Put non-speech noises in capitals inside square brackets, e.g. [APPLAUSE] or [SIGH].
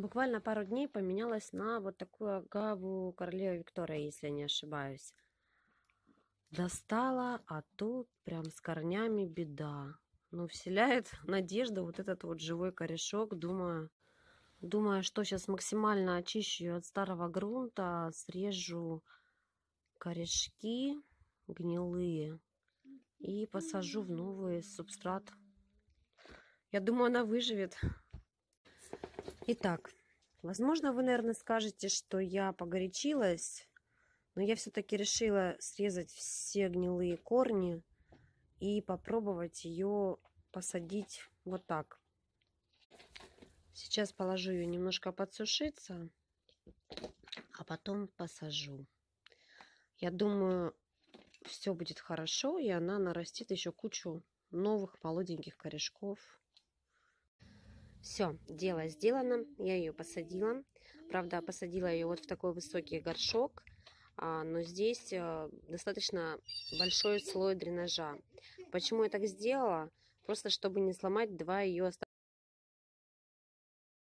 буквально пару дней поменялась на вот такую агаву королевы Виктория, если не ошибаюсь. Достала, а тут прям с корнями беда. Ну, вселяет [LAUGHS] надежда вот этот вот живой корешок. Думаю, думаю, что сейчас максимально очищу ее от старого грунта, срежу корешки гнилые и посажу в новый субстрат. Я думаю, она выживет. Итак, возможно, вы, наверное, скажете, что я погорячилась, но я все-таки решила срезать все гнилые корни и попробовать ее посадить вот так. Сейчас положу ее немножко подсушиться, а потом посажу. Я думаю, все будет хорошо, и она нарастит еще кучу новых молоденьких корешков. Все, дело сделано. Я ее посадила. Правда, посадила ее вот в такой высокий горшок. А, но здесь э, достаточно большой слой дренажа. Почему я так сделала? Просто чтобы не сломать два ее остатка.